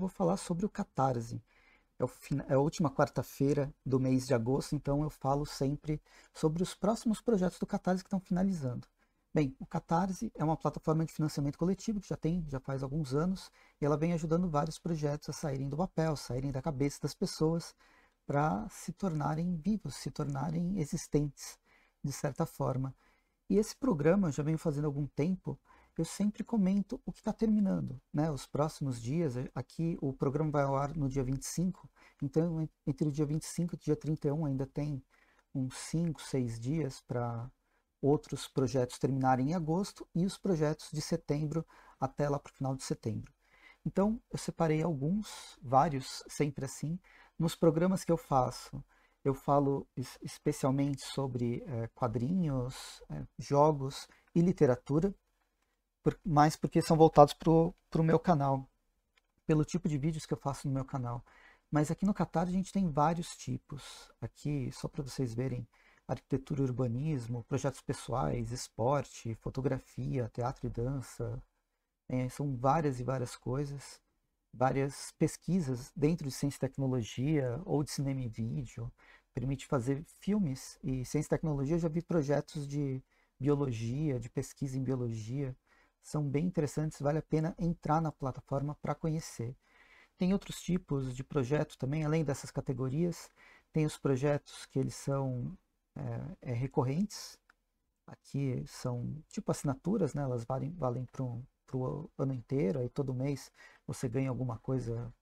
vou falar sobre o Catarse. É, o, é a última quarta-feira do mês de agosto, então eu falo sempre sobre os próximos projetos do Catarse que estão finalizando. Bem, o Catarse é uma plataforma de financiamento coletivo que já tem, já faz alguns anos, e ela vem ajudando vários projetos a saírem do papel, saírem da cabeça das pessoas para se tornarem vivos, se tornarem existentes, de certa forma. E esse programa eu já venho fazendo há algum tempo, eu sempre comento o que está terminando. Né? Os próximos dias, eh, aqui o programa vai ao ar no dia 25, então entre o dia 25 e o dia 31 ainda tem uns 5, 6 dias para outros projetos terminarem em agosto e os projetos de setembro até lá para o final de setembro. Então, eu separei alguns, vários, sempre assim. Nos programas que eu faço, eu falo especialmente sobre é, quadrinhos, é, jogos e literatura por, mais porque são voltados para o meu canal, pelo tipo de vídeos que eu faço no meu canal. Mas aqui no Catar a gente tem vários tipos. Aqui, só para vocês verem, arquitetura e urbanismo, projetos pessoais, esporte, fotografia, teatro e dança. É, são várias e várias coisas, várias pesquisas dentro de ciência e tecnologia ou de cinema e vídeo. Permite fazer filmes e ciência e tecnologia. Eu já vi projetos de biologia, de pesquisa em biologia são bem interessantes, vale a pena entrar na plataforma para conhecer. Tem outros tipos de projeto também, além dessas categorias, tem os projetos que eles são é, é, recorrentes, aqui são tipo assinaturas, né? elas valem, valem para um, o ano inteiro, aí todo mês você ganha alguma coisa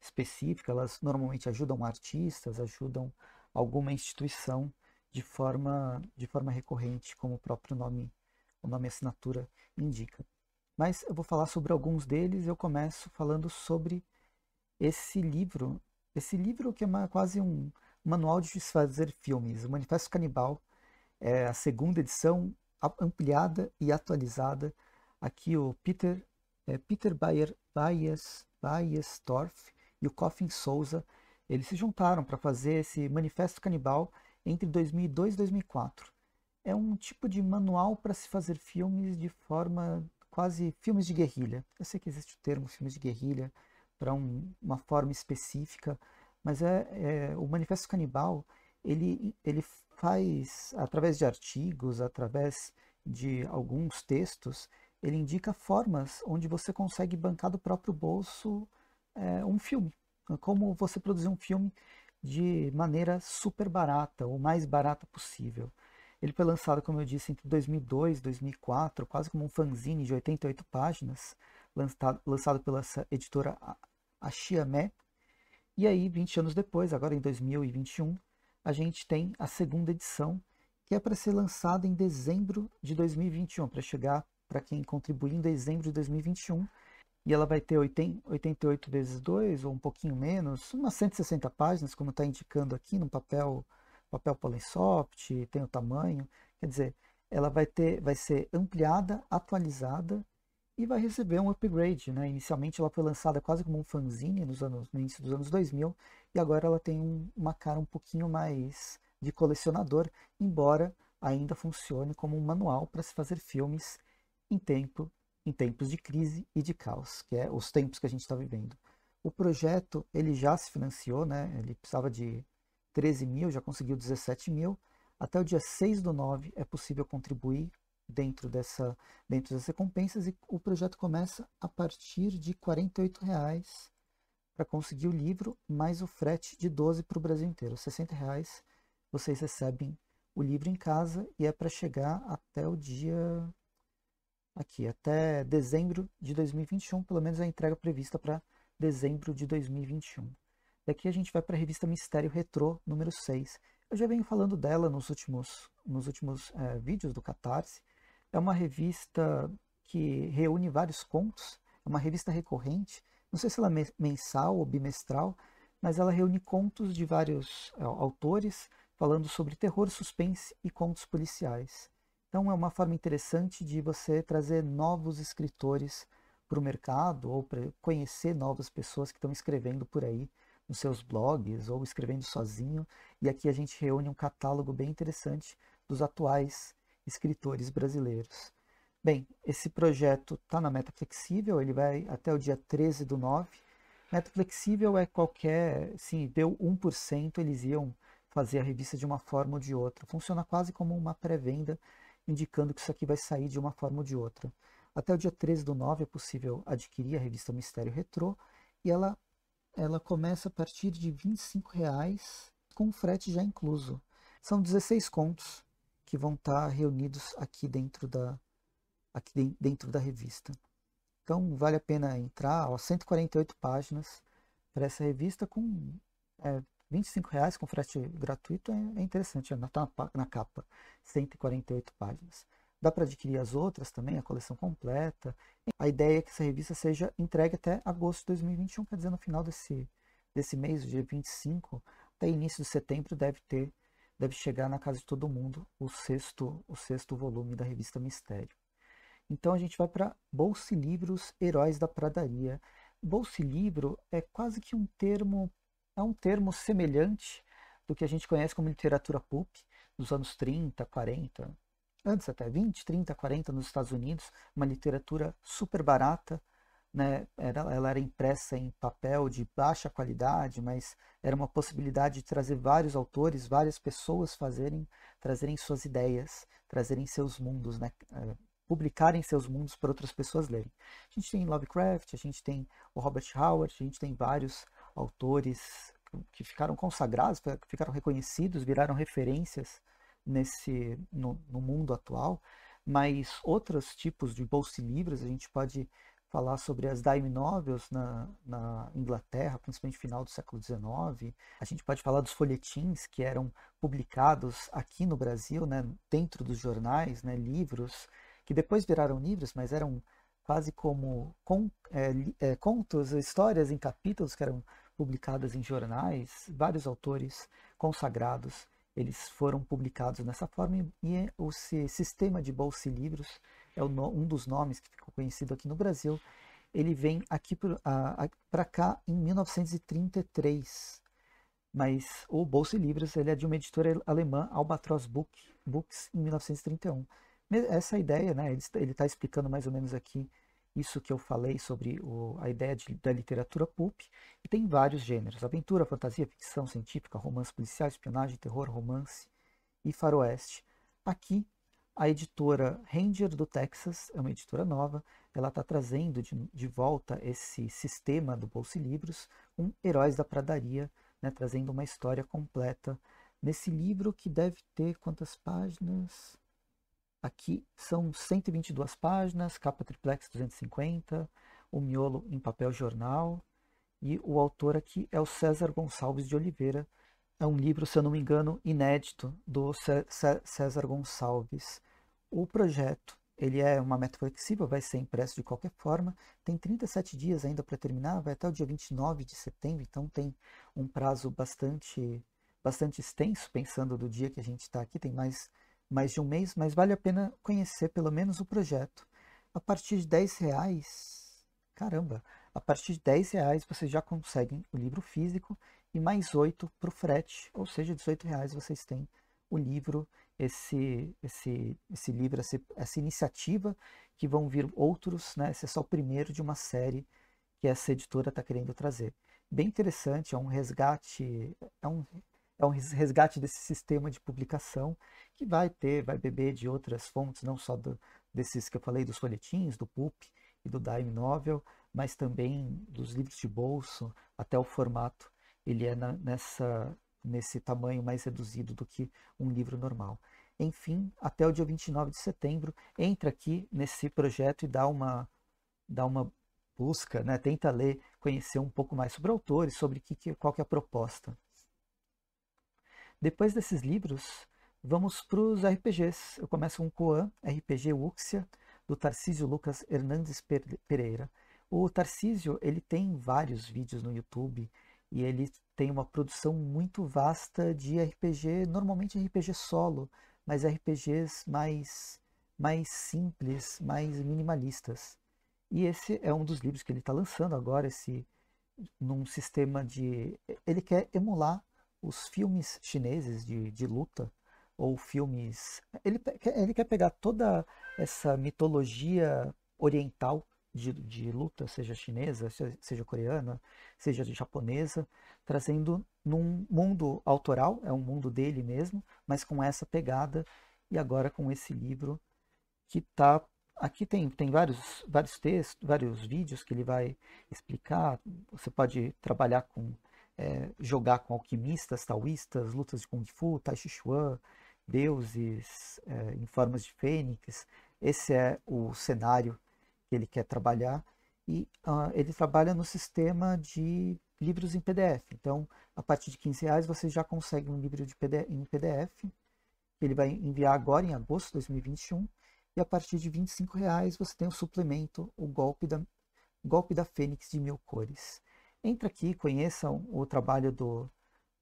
específica, elas normalmente ajudam artistas, ajudam alguma instituição de forma, de forma recorrente, como o próprio nome como a minha assinatura indica. Mas eu vou falar sobre alguns deles, eu começo falando sobre esse livro, esse livro que é uma, quase um manual de fazer filmes, o Manifesto Canibal, é a segunda edição ampliada e atualizada. Aqui o Peter, é, Peter Bayer, Bayes, Bayestorff e o Coffin Souza, eles se juntaram para fazer esse Manifesto Canibal entre 2002 e 2004 é um tipo de manual para se fazer filmes de forma quase filmes de guerrilha. Eu sei que existe o termo filmes de guerrilha para um, uma forma específica, mas é, é, o Manifesto Canibal ele, ele faz, através de artigos, através de alguns textos, ele indica formas onde você consegue bancar do próprio bolso é, um filme. É como você produzir um filme de maneira super barata, o mais barata possível. Ele foi lançado, como eu disse, entre 2002 e 2004, quase como um fanzine de 88 páginas, lançado, lançado pela editora Achiamé. E aí, 20 anos depois, agora em 2021, a gente tem a segunda edição, que é para ser lançada em dezembro de 2021, para chegar para quem contribuir em dezembro de 2021. E ela vai ter 88 vezes 2, ou um pouquinho menos, umas 160 páginas, como está indicando aqui, no papel papel Polysoft, tem o tamanho, quer dizer, ela vai, ter, vai ser ampliada, atualizada e vai receber um upgrade. Né? Inicialmente ela foi lançada quase como um fanzine nos anos, no início dos anos 2000 e agora ela tem um, uma cara um pouquinho mais de colecionador, embora ainda funcione como um manual para se fazer filmes em tempo em tempos de crise e de caos, que é os tempos que a gente está vivendo. O projeto ele já se financiou, né? ele precisava de 13 mil, já conseguiu 17 mil. Até o dia 6 do 9 é possível contribuir dentro, dessa, dentro das recompensas e o projeto começa a partir de R$ 48,00 para conseguir o livro, mais o frete de 12 para o Brasil inteiro. R$ 60,00 vocês recebem o livro em casa e é para chegar até o dia aqui, até dezembro de 2021, pelo menos a entrega prevista para dezembro de 2021 daqui a gente vai para a revista Mistério Retrô, número 6. Eu já venho falando dela nos últimos, nos últimos é, vídeos do Catarse. É uma revista que reúne vários contos, é uma revista recorrente, não sei se ela é mensal ou bimestral, mas ela reúne contos de vários é, autores falando sobre terror, suspense e contos policiais. Então é uma forma interessante de você trazer novos escritores para o mercado ou para conhecer novas pessoas que estão escrevendo por aí nos seus blogs ou escrevendo sozinho. E aqui a gente reúne um catálogo bem interessante dos atuais escritores brasileiros. Bem, esse projeto está na Meta Flexível, ele vai até o dia 13 do 9. Meta Flexível é qualquer, sim, deu 1%, eles iam fazer a revista de uma forma ou de outra. Funciona quase como uma pré-venda, indicando que isso aqui vai sair de uma forma ou de outra. Até o dia 13 do 9 é possível adquirir a revista Mistério Retrô e ela ela começa a partir de R$ 25,00 com frete já incluso. São 16 contos que vão estar tá reunidos aqui dentro da, aqui dentro da revista. Então vale a pena entrar, ó, 148 páginas para essa revista com é, 25 reais com frete gratuito é, é interessante, está na, tá na capa, 148 páginas. Dá para adquirir as outras também, a coleção completa. A ideia é que essa revista seja entregue até agosto de 2021, quer dizer, no final desse, desse mês, dia 25, até início de setembro, deve ter, deve chegar na casa de todo mundo o sexto, o sexto volume da revista Mistério. Então a gente vai para Bolsa Livros Heróis da Pradaria. Bolsa Livro é quase que um termo, é um termo semelhante do que a gente conhece como literatura pulp dos anos 30, 40, antes até 20, 30, 40 nos Estados Unidos, uma literatura super barata, né? Era, ela era impressa em papel de baixa qualidade, mas era uma possibilidade de trazer vários autores, várias pessoas fazerem, trazerem suas ideias, trazerem seus mundos, né? É, publicarem seus mundos para outras pessoas lerem. A gente tem Lovecraft, a gente tem o Robert Howard, a gente tem vários autores que ficaram consagrados, que ficaram reconhecidos, viraram referências nesse no, no mundo atual, mas outros tipos de bolsilivros, a gente pode falar sobre as dime novels na, na Inglaterra, principalmente final do século XIX. A gente pode falar dos folhetins que eram publicados aqui no Brasil, né, dentro dos jornais, né, livros, que depois viraram livros, mas eram quase como é, é, contos, histórias em capítulos que eram publicadas em jornais, vários autores consagrados eles foram publicados nessa forma e é o sistema de bolsa e livros é um dos nomes que ficou conhecido aqui no Brasil. Ele vem aqui para cá em 1933, mas o Bolsa e Livros ele é de uma editora alemã, Albatross Book, Books, em 1931. Essa ideia, né, ele está tá explicando mais ou menos aqui isso que eu falei sobre o, a ideia de, da literatura pulp, e tem vários gêneros: aventura, fantasia, ficção científica, romance policial, espionagem, terror, romance e faroeste. Aqui, a editora Ranger do Texas é uma editora nova, ela está trazendo de, de, volta esse sistema do Bolsa Livros com um Heróis da Pradaria, né, trazendo uma história completa nesse livro que deve ter quantas páginas? Aqui são 122 páginas, capa triplex 250, o miolo em papel jornal, e o autor aqui é o César Gonçalves de Oliveira. É um livro, se eu não me engano, inédito do César Gonçalves. O projeto ele é uma meta flexível, vai ser impresso de qualquer forma. Tem 37 dias ainda para terminar, vai até o dia 29 de setembro, então tem um prazo bastante, bastante extenso, pensando do dia que a gente está aqui, tem mais mais de um mês, mas vale a pena conhecer pelo menos o projeto. A partir de 10 reais, caramba, a partir de 10 reais vocês já conseguem o livro físico e mais 8 para o frete, ou seja, 18 reais vocês têm o livro, esse, esse, esse livro, essa, essa iniciativa, que vão vir outros, né? esse é só o primeiro de uma série que essa editora está querendo trazer. Bem interessante, é um resgate, é um é um resgate desse sistema de publicação que vai ter, vai beber de outras fontes, não só do, desses que eu falei, dos folhetins, do PUP e do Dime Novel, mas também dos livros de bolso, até o formato, ele é na, nessa, nesse tamanho mais reduzido do que um livro normal. Enfim, até o dia 29 de setembro, entra aqui nesse projeto e dá uma, dá uma busca, né? tenta ler, conhecer um pouco mais sobre autores, sobre que, que, qual que é a proposta. Depois desses livros, vamos para os RPGs. Eu começo com um Coan, RPG Uxia, do Tarcísio Lucas Hernandes Pereira. O Tarcísio, ele tem vários vídeos no YouTube e ele tem uma produção muito vasta de RPG, normalmente RPG solo, mas RPGs mais, mais simples, mais minimalistas. E esse é um dos livros que ele está lançando agora, esse num sistema de. Ele quer emular os filmes chineses de, de luta ou filmes. Ele, ele quer pegar toda essa mitologia oriental de, de luta, seja chinesa, seja coreana, seja japonesa, trazendo num mundo autoral, é um mundo dele mesmo, mas com essa pegada e agora com esse livro que tá aqui tem, tem vários vários textos, vários vídeos que ele vai explicar, você pode trabalhar com é, jogar com alquimistas, taoístas, lutas de Kung Fu, Tai Chi Chuan, deuses é, em formas de fênix. Esse é o cenário que ele quer trabalhar e uh, ele trabalha no sistema de livros em PDF. Então, a partir de 15 reais você já consegue um livro de PDF, em PDF que ele vai enviar agora em agosto de 2021 e a partir de 25 reais você tem o suplemento, o golpe da, golpe da fênix de mil cores. Entre aqui, conheçam o trabalho do,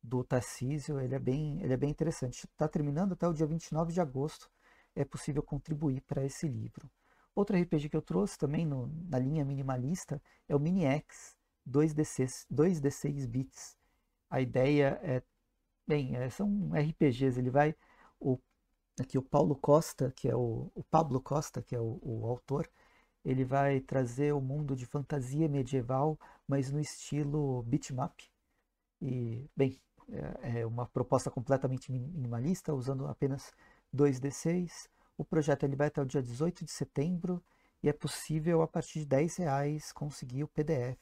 do Tarcísio, ele é bem, ele é bem interessante. Está terminando até o dia 29 de agosto, é possível contribuir para esse livro. Outro RPG que eu trouxe também no, na linha minimalista é o Mini X 2D6, 2D6 bits. A ideia é, bem, é, são RPGs, ele vai, o, aqui o Paulo Costa, que é o, o Pablo Costa, que é o, o autor, ele vai trazer o mundo de fantasia medieval, mas no estilo bitmap. E, bem, é, é uma proposta completamente minimalista, usando apenas 2D6. O projeto ele vai até o dia 18 de setembro e é possível, a partir de 10 reais, conseguir o PDF.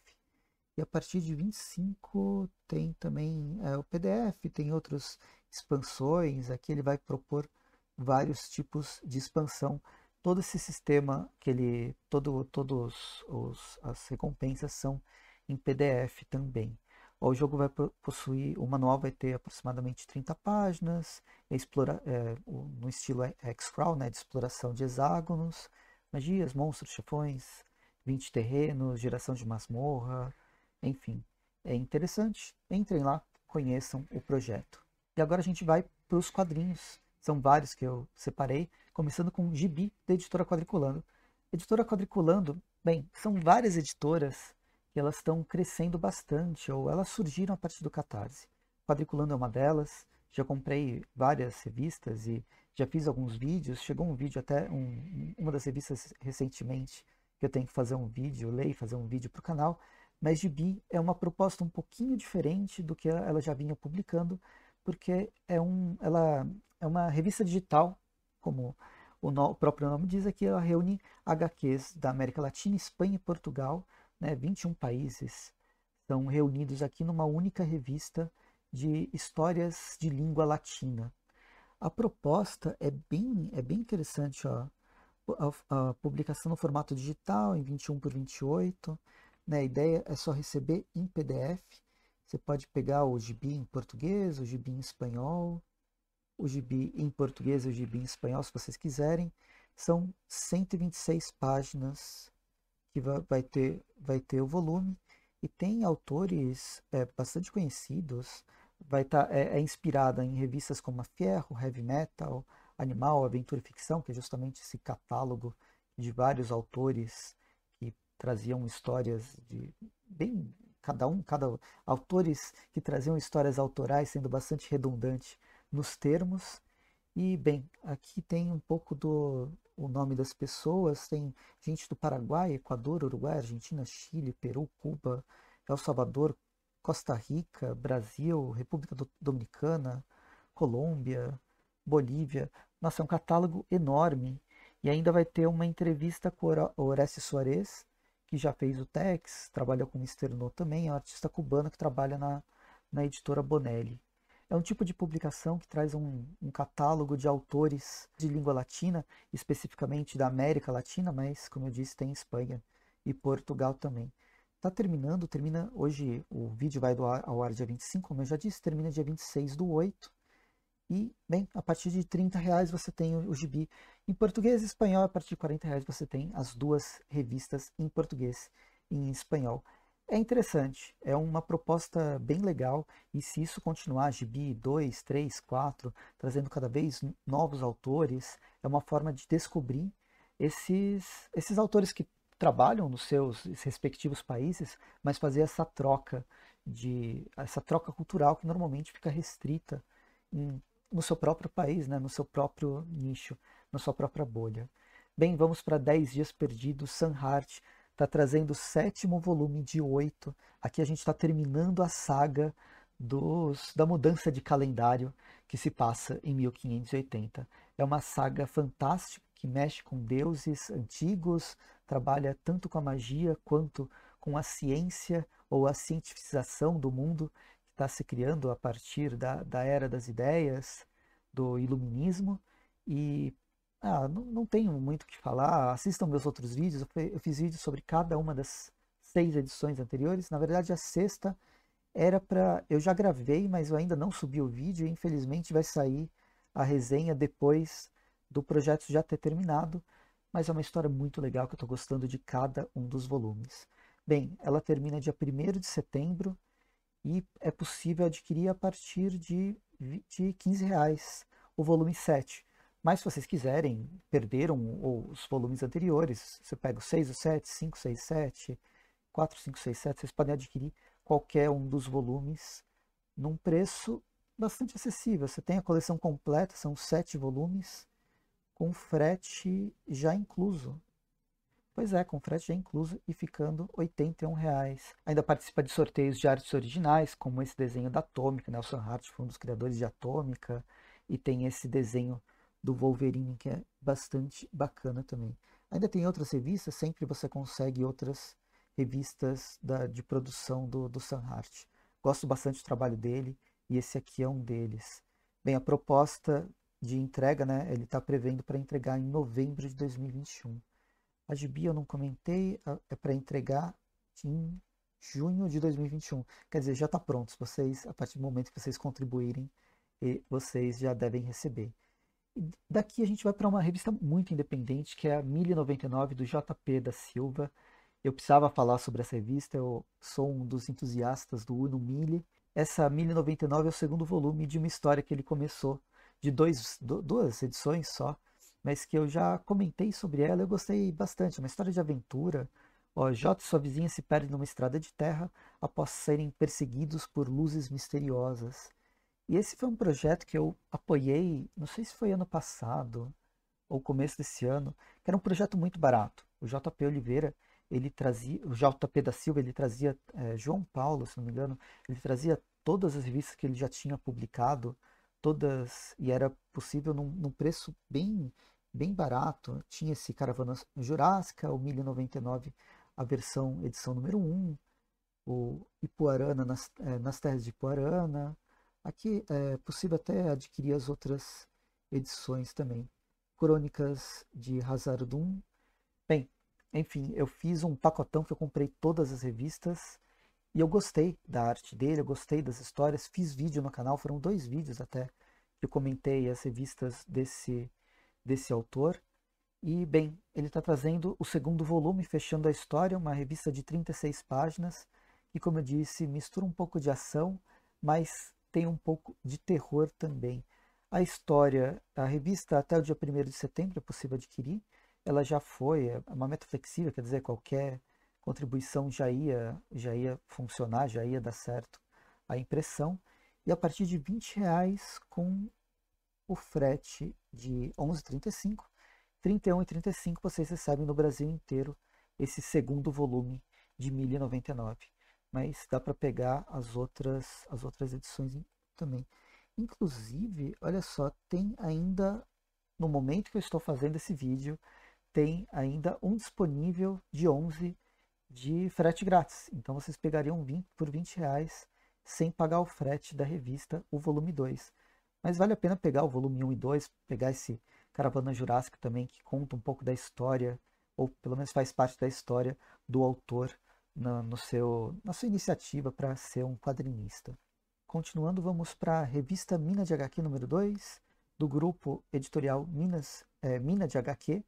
E a partir de 25 tem também é, o PDF, tem outras expansões. Aqui ele vai propor vários tipos de expansão todo esse sistema que ele todo todos os, as recompensas são em PDF também o jogo vai possuir o manual vai ter aproximadamente 30 páginas é explora é, no estilo X-Crawl né de exploração de hexágonos magias monstros chefões 20 terrenos geração de masmorra enfim é interessante entrem lá conheçam o projeto e agora a gente vai para os quadrinhos são vários que eu separei, começando com Gibi, da editora Quadriculando. Editora Quadriculando, bem, são várias editoras que elas estão crescendo bastante, ou elas surgiram a partir do Catarse. Quadriculando é uma delas, já comprei várias revistas e já fiz alguns vídeos, chegou um vídeo até, um, uma das revistas recentemente, que eu tenho que fazer um vídeo, ler e fazer um vídeo para o canal, mas Gibi é uma proposta um pouquinho diferente do que ela já vinha publicando, porque é, um, ela é uma revista digital, como o, no, o próprio nome diz aqui, ela reúne HQs da América Latina, Espanha e Portugal, né, 21 países estão reunidos aqui numa única revista de histórias de língua latina. A proposta é bem, é bem interessante, ó. A, a, publicação no formato digital, em 21 por 28. Né? A ideia é só receber em PDF você pode pegar o gibi em português, o gibi em espanhol, o gibi em português e o gibi em espanhol, se vocês quiserem. São 126 páginas que vai ter, vai ter o volume. E tem autores é, bastante conhecidos, vai tá, é, é, inspirada em revistas como a Fierro, Heavy Metal, Animal, Aventura e Ficção, que é justamente esse catálogo de vários autores que traziam histórias de bem cada um, cada autores que traziam histórias autorais, sendo bastante redundante nos termos. E bem, aqui tem um pouco do o nome das pessoas, tem gente do Paraguai, Equador, Uruguai, Argentina, Chile, Peru, Cuba, El Salvador, Costa Rica, Brasil, República Dominicana, Colômbia, Bolívia. Nossa, é um catálogo enorme. E ainda vai ter uma entrevista com o Orestes Soares, que já fez o Tex, trabalha com Misterno também, é uma artista cubana que trabalha na, na editora Bonelli. É um tipo de publicação que traz um, um catálogo de autores de língua latina, especificamente da América Latina, mas, como eu disse, tem Espanha e Portugal também. Está terminando, termina hoje, o vídeo vai ao ar dia 25, como eu já disse, termina dia 26 do 8. E, bem, a partir de 30 reais você tem o, gibi em português e espanhol. A partir de 40 reais você tem as duas revistas em português e em espanhol. É interessante, é uma proposta bem legal. E se isso continuar, gibi 2, 3, 4, trazendo cada vez novos autores, é uma forma de descobrir esses, esses autores que trabalham nos seus respectivos países, mas fazer essa troca de essa troca cultural que normalmente fica restrita em no seu próprio país, né? no seu próprio nicho, na sua própria bolha. Bem, vamos para 10 dias perdidos. Sam Hart está trazendo o sétimo volume de oito. Aqui a gente está terminando a saga dos, da mudança de calendário que se passa em 1580. É uma saga fantástica que mexe com deuses antigos, trabalha tanto com a magia quanto com a ciência ou a cientificação do mundo está se criando a partir da, da era das ideias, do iluminismo. E ah, não, não tenho muito o que falar, assistam meus outros vídeos. Eu fiz vídeos sobre cada uma das seis edições anteriores. Na verdade, a sexta era para. Eu já gravei, mas eu ainda não subi o vídeo e infelizmente vai sair a resenha depois do projeto já ter terminado. Mas é uma história muito legal que eu estou gostando de cada um dos volumes. Bem, ela termina dia 1 de setembro e é possível adquirir a partir de, de 15 reais o volume 7. Mas se vocês quiserem, perderam os volumes anteriores, você pega o 6, o 7, 5, 6, 7, 4, 5, 6, 7, vocês podem adquirir qualquer um dos volumes num preço bastante acessível. Você tem a coleção completa, são 7 volumes, com frete já incluso. Pois é, com frete já incluso e ficando R$ 81,00. Ainda participa de sorteios de artes originais, como esse desenho da Atômica, Nelson né? Hart foi um dos criadores de Atômica, e tem esse desenho do Wolverine, que é bastante bacana também. Ainda tem outras revistas, sempre você consegue outras revistas da, de produção do, do Sam Hart. Gosto bastante do trabalho dele e esse aqui é um deles. Bem, a proposta de entrega, né, ele está prevendo para entregar em novembro de 2021. A Gibi eu não comentei, é para entregar em junho de 2021. Quer dizer, já está pronto. Vocês, a partir do momento que vocês contribuírem, vocês já devem receber. Daqui a gente vai para uma revista muito independente, que é a 1099 do JP da Silva. Eu precisava falar sobre essa revista, eu sou um dos entusiastas do Uno Mille. Essa 1099 é o segundo volume de uma história que ele começou, de dois, do, duas edições só, mas que eu já comentei sobre ela, eu gostei bastante. É uma história de aventura. o J e sua vizinha se perdem numa estrada de terra após serem perseguidos por luzes misteriosas. E esse foi um projeto que eu apoiei, não sei se foi ano passado ou começo desse ano, que era um projeto muito barato. O JP Oliveira, ele trazia, o JP da Silva, ele trazia é, João Paulo, se não me engano, ele trazia todas as revistas que ele já tinha publicado todas e era possível num, num preço bem bem barato. Tinha esse Caravana Jurássica, o 1099, a versão edição número 1, o Ipuarana nas, é, nas terras de Ipuarana. Aqui é possível até adquirir as outras edições também. Crônicas de Hazardum. Bem, enfim, eu fiz um pacotão que eu comprei todas as revistas e eu gostei da arte dele, eu gostei das histórias, fiz vídeo no canal, foram dois vídeos até que eu comentei as revistas desse, desse autor. E, bem, ele está trazendo o segundo volume, fechando a história, uma revista de 36 páginas, e, como eu disse, mistura um pouco de ação, mas tem um pouco de terror também. A história, a revista, até o dia 1 de setembro é possível adquirir, ela já foi, é uma meta flexível, quer dizer, qualquer contribuição já ia, já ia funcionar, já ia dar certo a impressão. E a partir de 20 reais com o frete de 11,35, 31,35 vocês recebem no Brasil inteiro esse segundo volume de 1.099. Mas dá para pegar as outras, as outras edições também. Inclusive, olha só, tem ainda, no momento que eu estou fazendo esse vídeo, tem ainda um disponível de 11,35 de frete grátis. Então vocês pegariam 20, por 20 reais sem pagar o frete da revista, o volume 2. Mas vale a pena pegar o volume 1 e 2, pegar esse Caravana Jurássica também, que conta um pouco da história, ou pelo menos faz parte da história do autor na, no seu, na sua iniciativa para ser um quadrinista. Continuando, vamos para a revista Mina de HQ número 2, do grupo editorial Minas, é, Mina de HQ,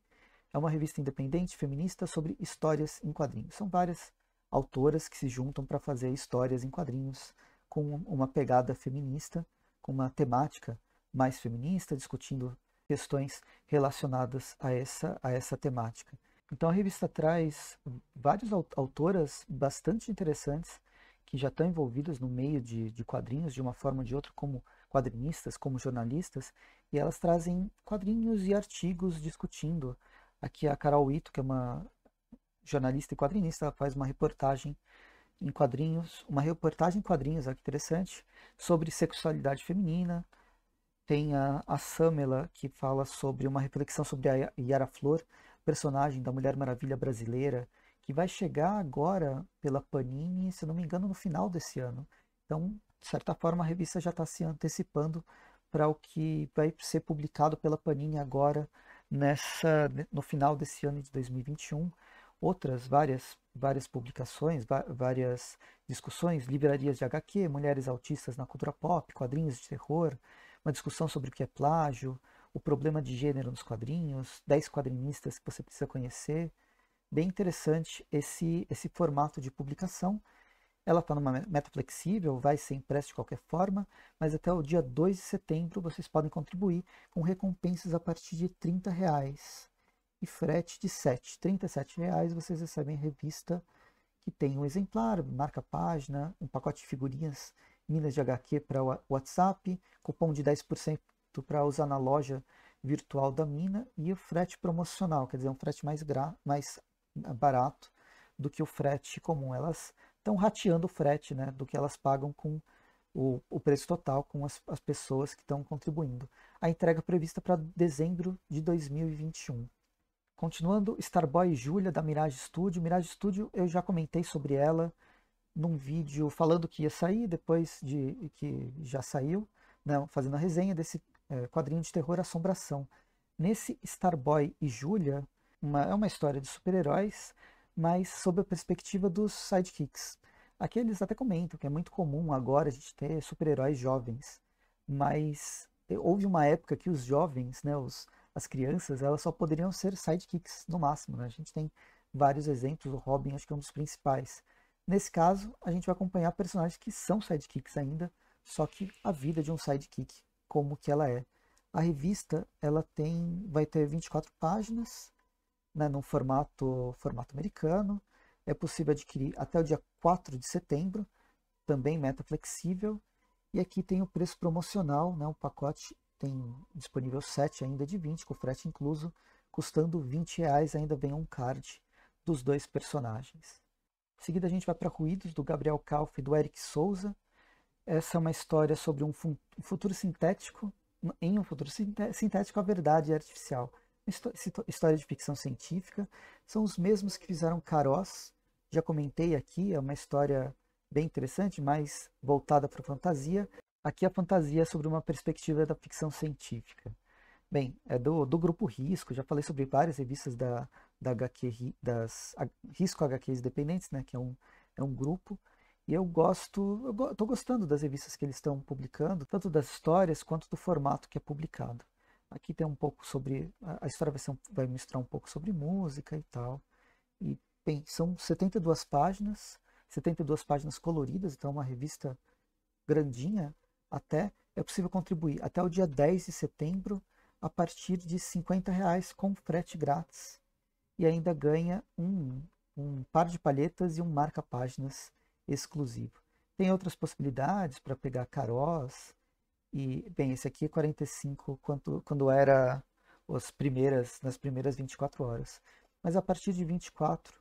é uma revista independente feminista sobre histórias em quadrinhos. São várias autoras que se juntam para fazer histórias em quadrinhos com uma pegada feminista, com uma temática mais feminista, discutindo questões relacionadas a essa, a essa temática. Então a revista traz várias autoras bastante interessantes que já estão envolvidas no meio de, de quadrinhos de uma forma ou de outra, como quadrinistas, como jornalistas, e elas trazem quadrinhos e artigos discutindo Aqui é a Carol Ito, que é uma jornalista e quadrinista, ela faz uma reportagem em quadrinhos, uma reportagem em quadrinhos, aqui interessante, sobre sexualidade feminina. Tem a, a Samela, que fala sobre uma reflexão sobre a Yara Flor, personagem da Mulher Maravilha brasileira, que vai chegar agora pela Panini, se não me engano, no final desse ano. Então, de certa forma, a revista já está se antecipando para o que vai ser publicado pela Panini agora nessa, no final desse ano de 2021, outras várias, várias publicações, várias discussões, livrarias de HQ, mulheres autistas na cultura pop, quadrinhos de terror, uma discussão sobre o que é plágio, o problema de gênero nos quadrinhos, 10 quadrinistas que você precisa conhecer. Bem interessante esse, esse formato de publicação ela está numa meta flexível, vai ser impressa de qualquer forma, mas até o dia 2 de setembro vocês podem contribuir com recompensas a partir de R$ reais e frete de 7. R$ 37,00 vocês recebem a revista que tem um exemplar, marca página, um pacote de figurinhas, minas de HQ para o WhatsApp, cupom de 10% para usar na loja virtual da mina e o frete promocional, quer dizer, um frete mais, mais barato do que o frete comum. Elas estão rateando o frete né, do que elas pagam com o, o preço total, com as, as pessoas que estão contribuindo. A entrega prevista para dezembro de 2021. Continuando, Starboy Julia da Mirage Studio. Mirage Studio eu já comentei sobre ela num vídeo falando que ia sair, depois de que já saiu, né, fazendo a resenha desse é, quadrinho de terror Assombração. Nesse Starboy e Julia, é uma história de super-heróis mas sob a perspectiva dos sidekicks. Aqui eles até comentam que é muito comum agora a gente ter super-heróis jovens, mas houve uma época que os jovens, né, os, as crianças, elas só poderiam ser sidekicks no máximo. Né? A gente tem vários exemplos, o Robin acho que é um dos principais. Nesse caso, a gente vai acompanhar personagens que são sidekicks ainda, só que a vida de um sidekick, como que ela é. A revista, ela tem, vai ter 24 páginas, né, num formato, formato americano. É possível adquirir até o dia 4 de setembro, também meta flexível. E aqui tem o preço promocional, né, o pacote tem disponível 7 ainda de 20, com frete incluso, custando 20 reais, ainda vem um card dos dois personagens. Em seguida a gente vai para Ruídos, do Gabriel Kauf e do Eric Souza. Essa é uma história sobre um futuro sintético, em um futuro sintético a verdade é artificial história de ficção científica. São os mesmos que fizeram Caroz. Já comentei aqui, é uma história bem interessante, mas voltada para a fantasia. Aqui a fantasia é sobre uma perspectiva da ficção científica. Bem, é do, do grupo Risco, já falei sobre várias revistas da, da HQ, das a, Risco HQs Independentes, né, que é um, é um grupo. E eu gosto, eu go, gostando das revistas que eles estão publicando, tanto das histórias quanto do formato que é publicado. Aqui tem um pouco sobre. A história vai, ser, vai misturar um pouco sobre música e tal. E bem, são 72 páginas, 72 páginas coloridas, então é uma revista grandinha. Até é possível contribuir até o dia 10 de setembro a partir de 50 reais com frete grátis. E ainda ganha um, um par de palhetas e um marca-páginas exclusivo. Tem outras possibilidades para pegar carós, e, bem, esse aqui é 45 quando, quando era os primeiras, nas primeiras 24 horas. Mas a partir de 24,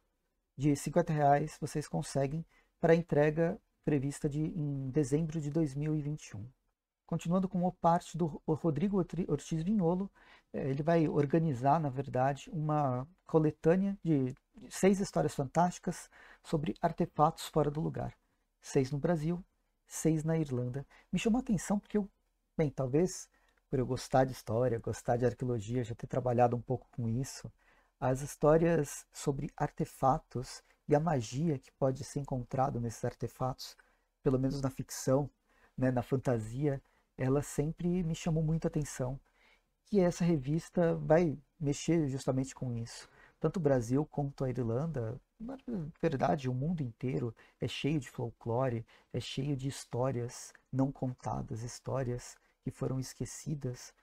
de 50 reais, vocês conseguem para entrega prevista de, em dezembro de 2021. Continuando com o parte do o Rodrigo Ortiz Vinholo, é, ele vai organizar, na verdade, uma coletânea de seis histórias fantásticas sobre artefatos fora do lugar. Seis no Brasil, seis na Irlanda. Me chamou a atenção porque eu Bem, talvez por eu gostar de história, gostar de arqueologia, já ter trabalhado um pouco com isso, as histórias sobre artefatos e a magia que pode ser encontrado nesses artefatos, pelo menos na ficção, né, na fantasia, ela sempre me chamou muito a atenção. E essa revista vai mexer justamente com isso. Tanto o Brasil quanto a Irlanda, na verdade, o mundo inteiro é cheio de folclore, é cheio de histórias não contadas, histórias que foram esquecidas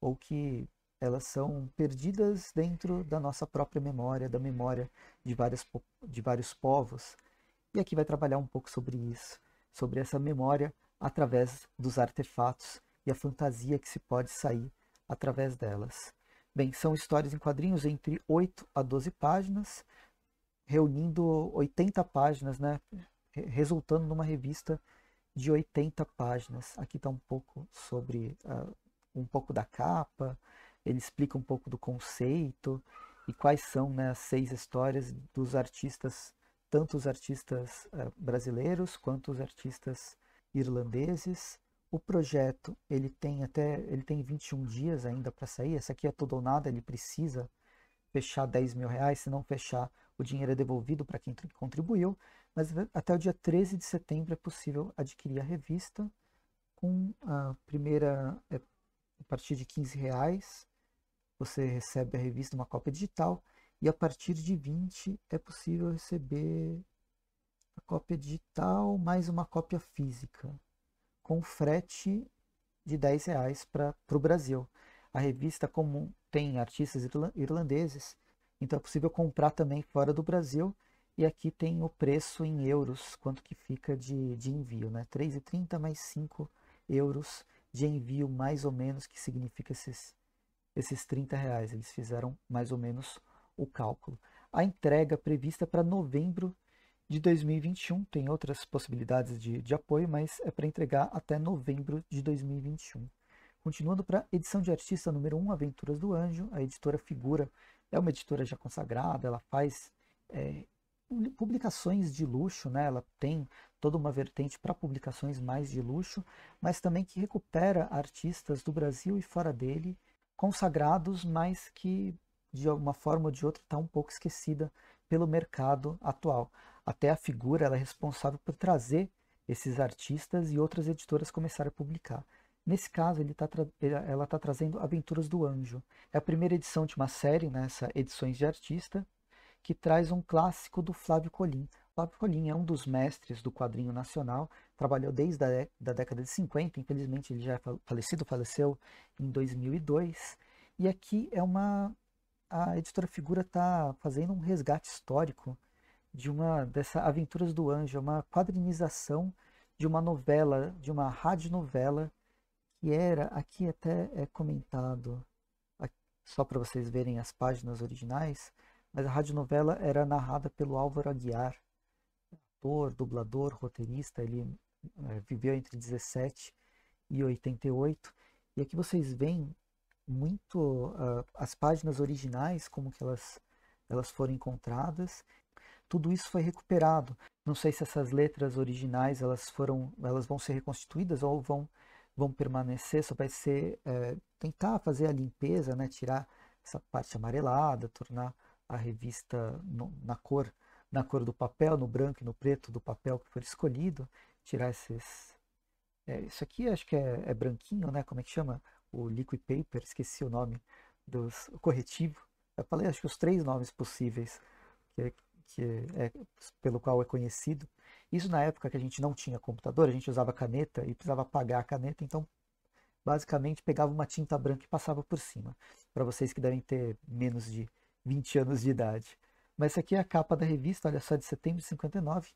ou que elas são perdidas dentro da nossa própria memória, da memória de, várias, de vários povos. E aqui vai trabalhar um pouco sobre isso, sobre essa memória através dos artefatos e a fantasia que se pode sair através delas. Bem, são histórias em quadrinhos entre 8 a 12 páginas, reunindo 80 páginas, né? resultando numa revista de 80 páginas. Aqui está um pouco sobre uh, um pouco da capa, ele explica um pouco do conceito e quais são né, as seis histórias dos artistas, tanto os artistas uh, brasileiros quanto os artistas irlandeses. O projeto ele tem até ele tem 21 dias ainda para sair. Essa aqui é tudo ou nada, ele precisa fechar 10 mil reais, se não fechar, o dinheiro é devolvido para quem contribuiu. Mas eh, até o dia 13 de setembro é possível adquirir a revista com a primeira é, a partir de 15 reais você recebe a revista uma cópia digital e a partir de 20 é possível receber a cópia digital mais uma cópia física com frete de 10 reais para o Brasil. A revista como tem artistas irlandeses, então é possível comprar também fora do Brasil e aqui tem o preço em euros, quanto que fica de, de envio, né? 3,30 mais 5 euros de envio, mais ou menos, que significa esses, esses 30 reais. Eles fizeram mais ou menos o cálculo. A entrega prevista para novembro de 2021. Tem outras possibilidades de, de apoio, mas é para entregar até novembro de 2021. Continuando para edição de artista número 1, Aventuras do Anjo, a editora Figura é uma editora já consagrada, ela faz é, publicações de luxo, né? ela tem toda uma vertente para publicações mais de luxo, mas também que recupera artistas do Brasil e fora dele, consagrados, mas que de alguma forma ou de outra está um pouco esquecida pelo mercado atual. Até a figura ela é responsável por trazer esses artistas e outras editoras começaram a publicar. Nesse caso, tá ela está trazendo Aventuras do Anjo. É a primeira edição de uma série, nessa né, Edições de Artista, que traz um clássico do Flávio Colim. Flávio Colim é um dos mestres do quadrinho nacional, trabalhou desde a da década de 50, infelizmente ele já é falecido, faleceu em 2002. E aqui é uma. A editora Figura está fazendo um resgate histórico de uma dessa Aventuras do Anjo, é uma quadrinização de uma novela, de uma radionovela, que era, aqui até é comentado, só para vocês verem as páginas originais, mas a radionovela era narrada pelo Álvaro Aguiar, ator, dublador, roteirista, ele é, viveu entre 17 e 88, e aqui vocês veem muito uh, as páginas originais, como que elas, elas foram encontradas, tudo isso foi recuperado. Não sei se essas letras originais elas foram, elas vão ser reconstituídas ou vão, vão permanecer. Só vai ser é, tentar fazer a limpeza, né? Tirar essa parte amarelada, tornar a revista no, na cor na cor do papel, no branco e no preto do papel que for escolhido, tirar esses. É, isso aqui acho que é, é, branquinho, né? Como é que chama? O liquid paper, esqueci o nome dos o corretivo. Eu falei acho que os três nomes possíveis que, é, que é, é, pelo qual é conhecido. Isso na época que a gente não tinha computador, a gente usava caneta e precisava apagar a caneta, então basicamente pegava uma tinta branca e passava por cima. Para vocês que devem ter menos de 20 anos de idade. Mas essa aqui é a capa da revista, olha só, de setembro de 59.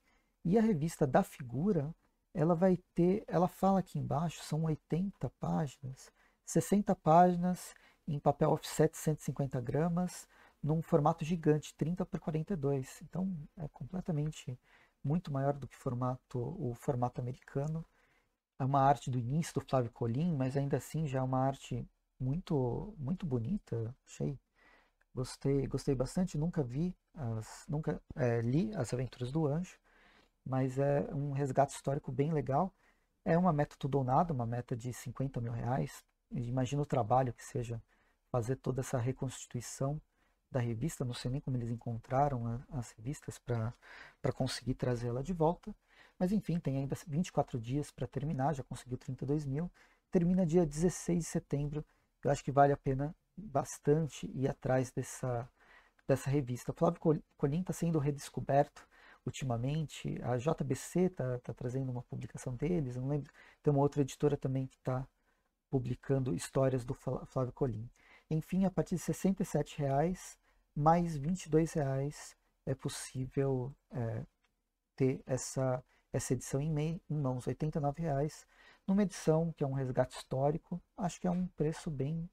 E a revista da figura, ela vai ter, ela fala aqui embaixo, são 80 páginas, 60 páginas em papel offset 150 gramas, num formato gigante, 30 por 42. Então é completamente muito maior do que formato, o formato americano. É uma arte do início do Flávio Colim, mas ainda assim já é uma arte muito, muito bonita, achei Gostei, gostei bastante, nunca vi, as, nunca é, li As Aventuras do Anjo, mas é um resgate histórico bem legal. É uma meta tudo ou nada, uma meta de 50 mil reais. Imagina o trabalho que seja fazer toda essa reconstituição da revista, não sei nem como eles encontraram a, as revistas para conseguir trazê-la de volta. Mas enfim, tem ainda 24 dias para terminar, já conseguiu 32 mil. Termina dia 16 de setembro. Eu acho que vale a pena bastante ir atrás dessa, dessa revista. O Flávio Colim está sendo redescoberto ultimamente, a JBC está tá trazendo uma publicação deles, não lembro, tem uma outra editora também que está publicando histórias do Flávio Colim. Enfim, a partir de R$ 67,00, mais R$ 22,00 é possível é, ter essa, essa edição em, mei, em mãos, R$ 89,00, numa edição que é um resgate histórico, acho que é um preço bem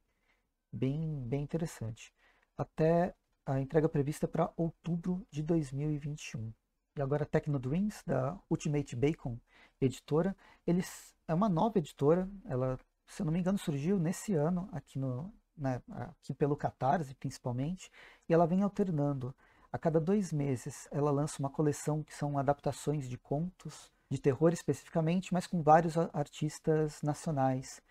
bem, bem interessante. Até a entrega prevista para outubro de 2021. E agora Dreams da Ultimate Bacon editora, eles é uma nova editora, ela, se eu não me engano, surgiu nesse ano aqui no né, aqui pelo Catarse principalmente, e ela vem alternando. A cada dois meses ela lança uma coleção que são adaptações de contos, de terror especificamente, mas com vários artistas nacionais.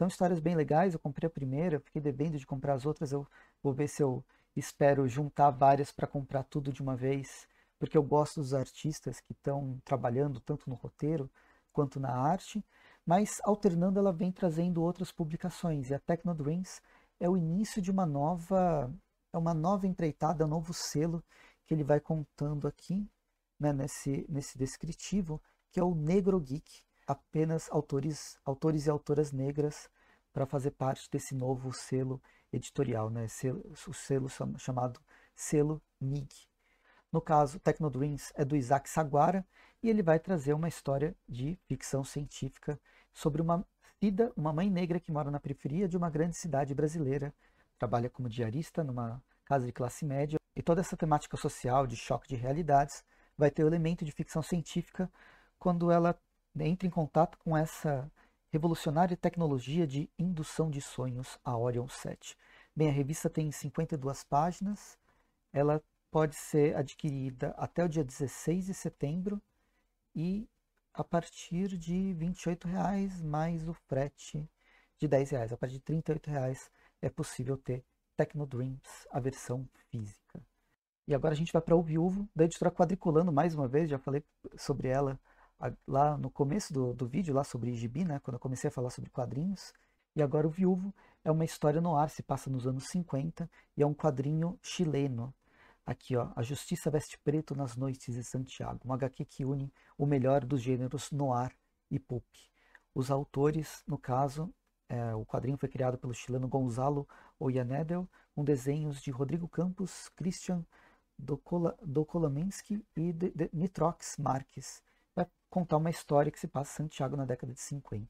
São histórias bem legais, eu comprei a primeira, fiquei devendo de comprar as outras, eu vou ver se eu espero juntar várias para comprar tudo de uma vez, porque eu gosto dos artistas que estão trabalhando tanto no roteiro quanto na arte, mas alternando ela vem trazendo outras publicações, e a Dreams é o início de uma nova, é uma nova empreitada, um novo selo que ele vai contando aqui, né, nesse, nesse descritivo, que é o Negro Geek, apenas autores, autores e autoras negras para fazer parte desse novo selo editorial, né? Selo, o selo chamado selo MIG. No caso, Technodreams é do Isaac Saguara e ele vai trazer uma história de ficção científica sobre uma uma mãe negra que mora na periferia de uma grande cidade brasileira, trabalha como diarista numa casa de classe média, e toda essa temática social de choque de realidades vai ter o elemento de ficção científica quando ela entre em contato com essa revolucionária tecnologia de indução de sonhos, a Orion 7. Bem, a revista tem 52 páginas, ela pode ser adquirida até o dia 16 de setembro e a partir de R$ 28,00 mais o frete de R$ 10,00. A partir de R$ 38,00 é possível ter Tecnodreams, a versão física. E agora a gente vai para O Viúvo, da editora Quadriculando, mais uma vez, já falei sobre ela lá no começo do, do vídeo, lá sobre Gibi, né, quando eu comecei a falar sobre quadrinhos. E agora o Viúvo é uma história no ar, se passa nos anos 50 e é um quadrinho chileno. Aqui, ó, A Justiça Veste Preto nas Noites de Santiago, um HQ que une o melhor dos gêneros noir e pulp. Os autores, no caso, é, o quadrinho foi criado pelo chileno Gonzalo Oyanedel com desenhos de Rodrigo Campos, Christian Dokola, Dokolamenski e Nitrox Marques vai contar uma história que se passa em Santiago na década de 50.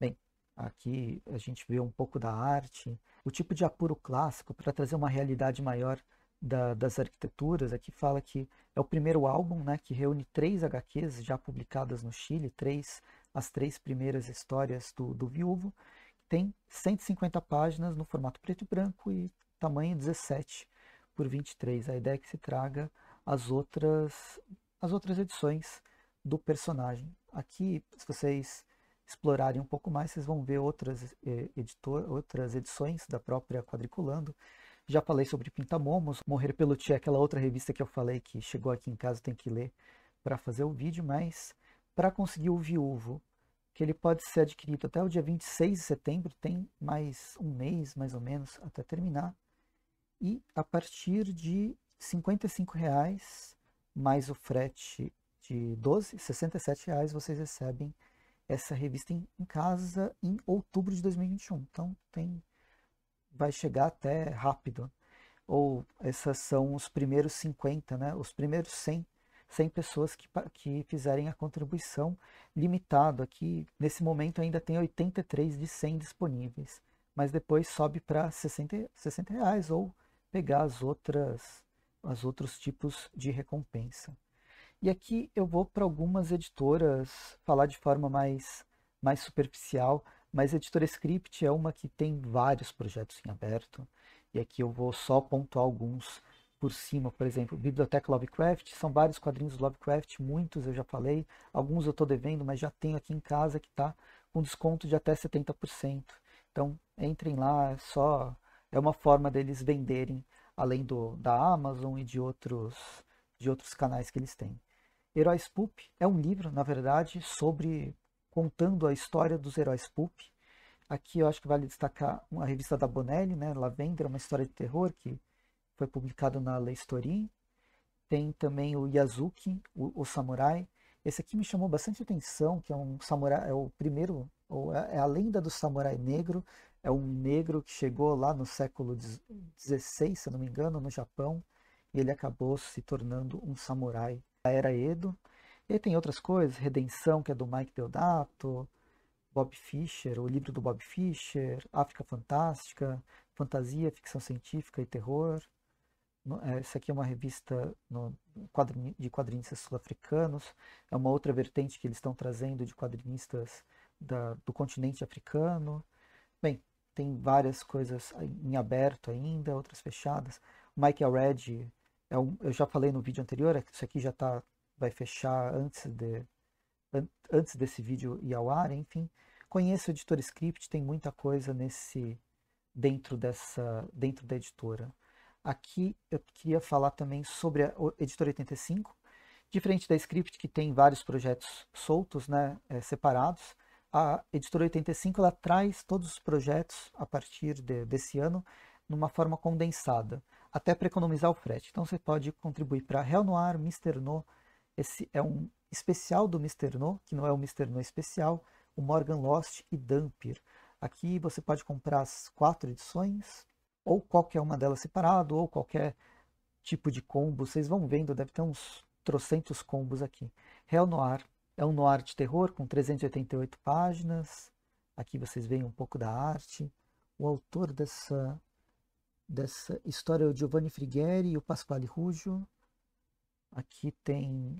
Bem, aqui a gente vê um pouco da arte, o tipo de apuro clássico para trazer uma realidade maior da, das arquiteturas. Aqui fala que é o primeiro álbum né, que reúne três HQs já publicadas no Chile, três, as três primeiras histórias do, do Viúvo. Tem 150 páginas no formato preto e branco e tamanho 17 por 23. A ideia é que se traga as outras, as outras edições do personagem. Aqui, se vocês explorarem um pouco mais, vocês vão ver outras, eh, editor, outras edições da própria Quadriculando. Já falei sobre Pintamomos, Morrer pelo Ti, é aquela outra revista que eu falei que chegou aqui em casa, tem que ler para fazer o vídeo, mas para conseguir o Viúvo, que ele pode ser adquirido até o dia 26 de setembro, tem mais um mês, mais ou menos, até terminar. E a partir de R$ 55,00, mais o frete de 12, R$ vocês recebem essa revista em, em, casa em outubro de 2021. Então tem vai chegar até rápido. Ou essas são os primeiros 50, né? Os primeiros 100, 100 pessoas que, que fizerem a contribuição limitado aqui. Nesse momento ainda tem 83 de 100 disponíveis, mas depois sobe para 60, 60 reais ou pegar as outras as outros tipos de recompensa. E aqui eu vou para algumas editoras falar de forma mais, mais superficial, mas a editora Script é uma que tem vários projetos em aberto, e aqui eu vou só pontuar alguns por cima, por exemplo, Biblioteca Lovecraft, são vários quadrinhos do Lovecraft, muitos eu já falei, alguns eu estou devendo, mas já tenho aqui em casa que está com desconto de até 70%. Então, entrem lá, é só é uma forma deles venderem, além do da Amazon e de outros, de outros canais que eles têm. Heróis Pulp é um livro, na verdade, sobre contando a história dos heróis Pulp. Aqui eu acho que vale destacar uma revista da Bonelli, né, Lavender, uma história de terror, que foi publicado na Lei Tem também o Yazuki, o, o, Samurai. Esse aqui me chamou bastante atenção, que é um samurai, é o primeiro, ou é, é a lenda do samurai negro. É um negro que chegou lá no século XVI, se não me engano, no Japão, e ele acabou se tornando um samurai era Edo. E tem outras coisas, Redenção, que é do Mike Deodato, Bob Fischer, o livro do Bob Fischer, África Fantástica, Fantasia, Ficção Científica e Terror. Essa é, aqui é uma revista quadrinho, de quadrinistas sul-africanos, é uma outra vertente que eles estão trazendo de quadrinistas da, do continente africano. Bem, tem várias coisas em aberto ainda, outras fechadas. Michael Red é eu já falei no vídeo anterior, é isso aqui já tá, vai fechar antes, de, antes desse vídeo ir ao ar, enfim. Conheça o editor script, tem muita coisa nesse dentro dessa dentro da editora. Aqui eu queria falar também sobre a editora 85, diferente da script que tem vários projetos soltos, né, é, separados. A editora 85 ela traz todos os projetos a partir de, desse ano numa forma condensada até para economizar o frete. Então você pode contribuir para Real Noir, Mr. No, esse é um especial do Mr. No, que não é o Mr. No especial, o Morgan Lost e Dampier. Aqui você pode comprar as quatro edições, ou qualquer uma delas separado, ou qualquer tipo de combo. Vocês vão vendo, deve ter uns trocentos combos aqui. Real Noir é um noir de terror com 388 páginas. Aqui vocês veem um pouco da arte. O autor dessa dessa história o Giovanni Frighieri e o Pasquale Ruggio. Aqui tem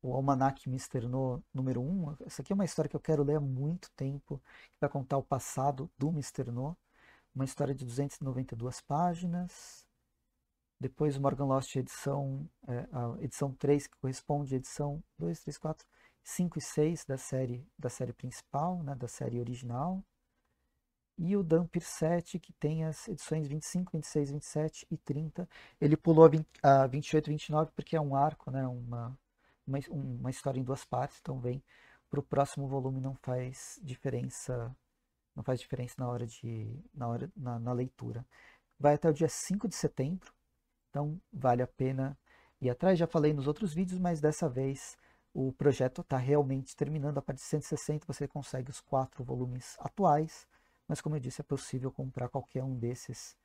o Almanac Misternô número 1. Essa aqui é uma história que eu quero ler há muito tempo, que vai contar o passado do Misternô. Uma história de 292 páginas. Depois o Morgan Lost, edição, é, a edição 3, que corresponde à edição 2, 3, 4, 5 e 6 da série, da série principal, né, da série original e o Damper 7, que tem as edições 25, 26, 27 e 30. Ele pulou a, 20, a 28 e 29 porque é um arco, né? uma, uma, uma história em duas partes, então vem para o próximo volume, não faz diferença não faz diferença na hora de na, hora, na, na leitura. Vai até o dia 5 de setembro, então vale a pena ir atrás. Já falei nos outros vídeos, mas dessa vez o projeto está realmente terminando. A partir de 160 você consegue os quatro volumes atuais mas como eu disse, é possível comprar qualquer um desses,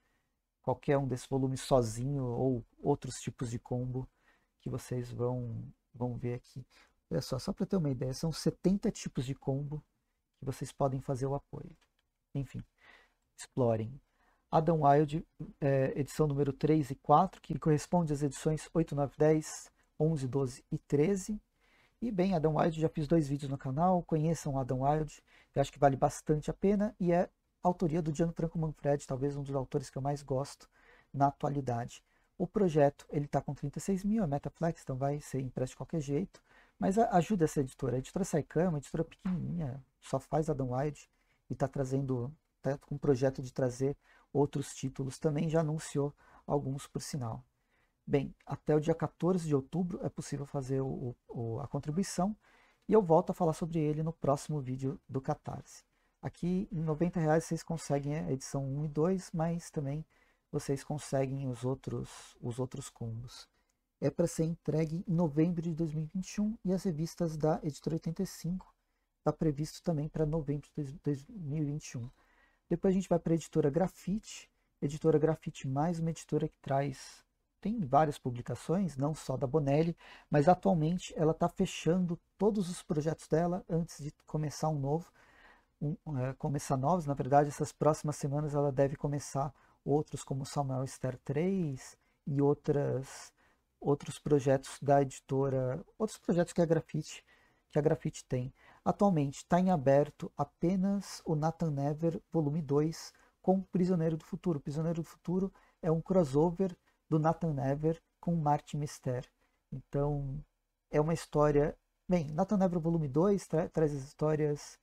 qualquer um desses volumes sozinho ou outros tipos de combo que vocês vão, vão ver aqui. Olha só, só para ter uma ideia, são 70 tipos de combo que vocês podem fazer o apoio. Enfim, explorem. Adam Wild, é, edição número 3 e 4, que corresponde às edições 8, 9, 10, 11, 12 e 13. E bem, Adam Wild, já fiz dois vídeos no canal, conheçam Adam Wild, eu acho que vale bastante a pena e é autoria do Diano Franco Manfred, talvez um dos autores que eu mais gosto na atualidade. O projeto, ele está com 36 mil, é Metaflex, então vai ser impresso de qualquer jeito, mas ajuda essa editora. A editora Saikan é uma editora pequenininha, só faz Adam Wild e está trazendo, está com um projeto de trazer outros títulos também, já anunciou alguns por sinal. Bem, até o dia 14 de outubro é possível fazer o, o, a contribuição e eu volto a falar sobre ele no próximo vídeo do Catarse. Aqui em R$90 reais vocês conseguem a edição 1 e 2, mas também vocês conseguem os outros, os outros combos. É para ser entregue em novembro de 2021 e as revistas da Editora 85 está previsto também para novembro de 2021. Depois a gente vai para a editora Grafite. Editora Grafite mais uma editora que traz tem várias publicações, não só da Bonelli, mas atualmente ela está fechando todos os projetos dela antes de começar um novo, um, é, começar novos. Na verdade, essas próximas semanas ela deve começar outros, como Samuel Star 3 e outras, outros projetos da editora, outros projetos que a Grafite, que a Grafite tem. Atualmente está em aberto apenas o Nathan Never, volume 2, com Prisioneiro do Futuro. Prisioneiro do Futuro é um crossover do Nathan Never com Marty Mister. Então, é uma história. Bem, Nathan Never Volume 2 tra traz as histórias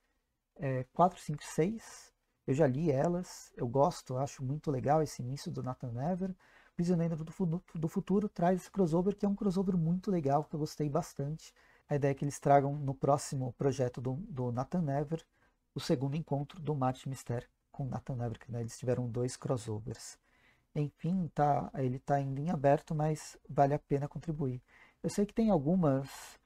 é, 4, 5, 6. Eu já li elas, eu gosto, acho muito legal esse início do Nathan Never. Prisioneiro do, do Futuro traz esse crossover, que é um crossover muito legal, que eu gostei bastante. A ideia é que eles tragam no próximo projeto do, do Nathan Never o segundo encontro do Matt Mister com Nathan Never, que né? eles tiveram dois crossovers. Enfim, tá, ele está ainda em aberto, mas vale a pena contribuir. Eu sei que tem algumas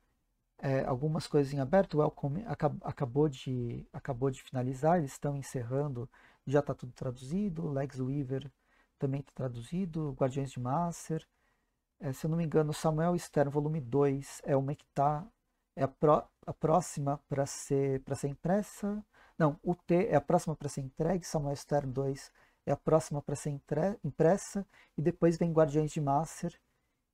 é, algumas coisas em aberto. O Welcome acab acabou, de, acabou de finalizar, eles estão encerrando, já está tudo traduzido. Lex Weaver também está traduzido, Guardiões de Master. É, se eu não me engano, Samuel Stern, volume 2, é uma que está. É a, a próxima para ser, ser impressa. Não, o T é a próxima para ser entregue. Samuel Stern 2 é a próxima para ser impressa, e depois vem Guardiões de Master,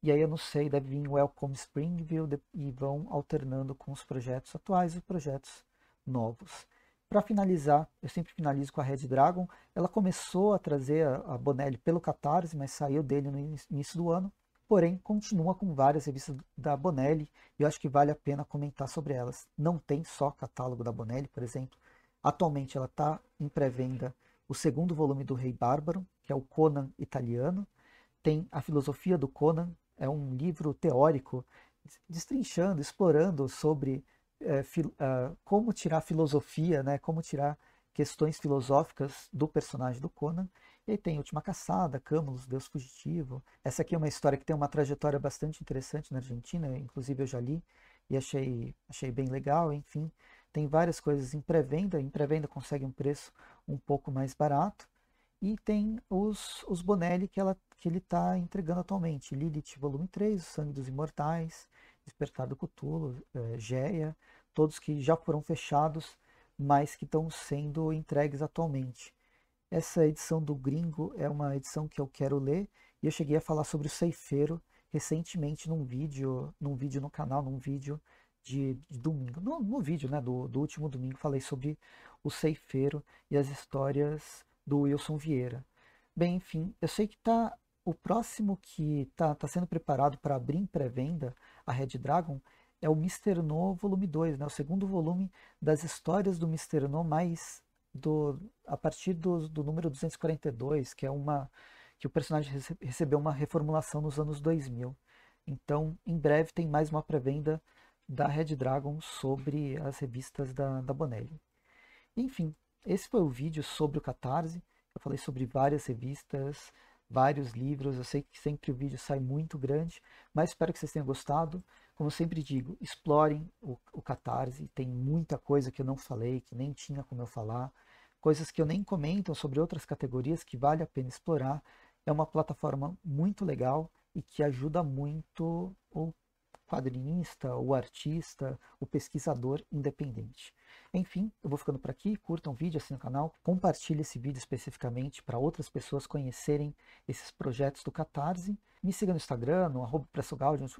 e aí eu não sei, deve vir Welcome Springville, e vão alternando com os projetos atuais e projetos novos. Para finalizar, eu sempre finalizo com a Red Dragon, ela começou a trazer a Bonelli pelo Catarse, mas saiu dele no início do ano, porém continua com várias revistas da Bonelli, e eu acho que vale a pena comentar sobre elas. Não tem só catálogo da Bonelli, por exemplo, Atualmente ela está em pré-venda o segundo volume do Rei Bárbaro, que é o Conan italiano, tem A Filosofia do Conan, é um livro teórico destrinchando, explorando sobre é, fil, uh, como tirar filosofia, né, como tirar questões filosóficas do personagem do Conan. E tem Última Caçada, Câmulos, Deus Fugitivo. Essa aqui é uma história que tem uma trajetória bastante interessante na Argentina, inclusive eu já li e achei, achei bem legal, enfim tem várias coisas em pré-venda, em pré-venda consegue um preço um pouco mais barato, e tem os, os Bonelli que, ela, que ele está entregando atualmente, Lilith volume 3, O Sangue dos Imortais, Despertar do Cthulhu, é, Geia, todos que já foram fechados, mas que estão sendo entregues atualmente. Essa edição do Gringo é uma edição que eu quero ler, e eu cheguei a falar sobre o Ceifeiro recentemente num vídeo, num vídeo no canal, num vídeo de, de domingo, no, no, vídeo né, do, do último domingo, falei sobre o ceifeiro e as histórias do Wilson Vieira. Bem, enfim, eu sei que tá, o próximo que está tá sendo preparado para abrir em pré-venda a Red Dragon é o Mister No volume 2, né, o segundo volume das histórias do Mister No, mais do, a partir do, do número 242, que é uma que o personagem recebeu uma reformulação nos anos 2000. Então, em breve tem mais uma pré-venda da Red Dragon sobre as revistas da, da Bonelli. Enfim, esse foi o vídeo sobre o Catarse. Eu falei sobre várias revistas, vários livros. Eu sei que sempre o vídeo sai muito grande, mas espero que vocês tenham gostado. Como sempre digo, explorem o, o Catarse. Tem muita coisa que eu não falei, que nem tinha como eu falar. Coisas que eu nem comento sobre outras categorias que vale a pena explorar. É uma plataforma muito legal e que ajuda muito o quadrinista, o artista, o pesquisador independente. Enfim, eu vou ficando por aqui. Curtam o vídeo, assinem o canal, compartilhe esse vídeo especificamente para outras pessoas conhecerem esses projetos do Catarse. Me siga no Instagram, no arroba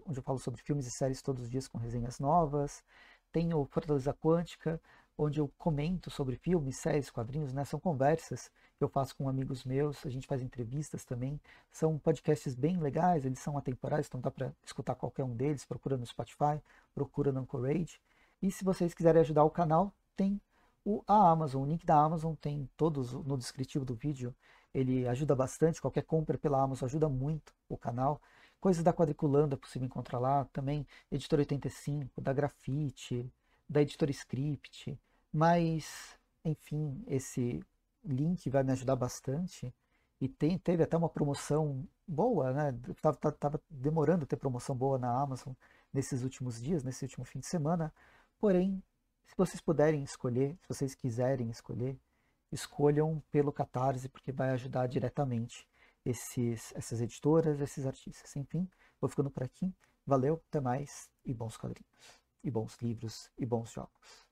onde eu falo sobre filmes e séries todos os dias com resenhas novas. Tenho Fortaleza Quântica, onde eu comento sobre filmes, séries, quadrinhos, né? São conversas eu faço com amigos meus, a gente faz entrevistas também. São podcasts bem legais, eles são atemporais, então dá para escutar qualquer um deles. Procura no Spotify, procura no Anchorage. E se vocês quiserem ajudar o canal, tem o, a Amazon. O link da Amazon tem todos no descritivo do vídeo. Ele ajuda bastante, qualquer compra pela Amazon ajuda muito o canal. Coisas da Quadriculanda é possível encontrar lá, também Editora 85, da Grafite, da Editora Script, mas, enfim, esse link vai me ajudar bastante. E tem, teve até uma promoção boa, né? Tava, tá, tava, tá, tava demorando ter promoção boa na Amazon nesses últimos dias, nesse último fim de semana. Porém, se vocês puderem escolher, se vocês quiserem escolher, escolham pelo Catarse, porque vai ajudar diretamente esses, essas editoras, esses artistas. Enfim, vou ficando por aqui. Valeu, até mais e bons quadrinhos, e bons livros, e bons jogos.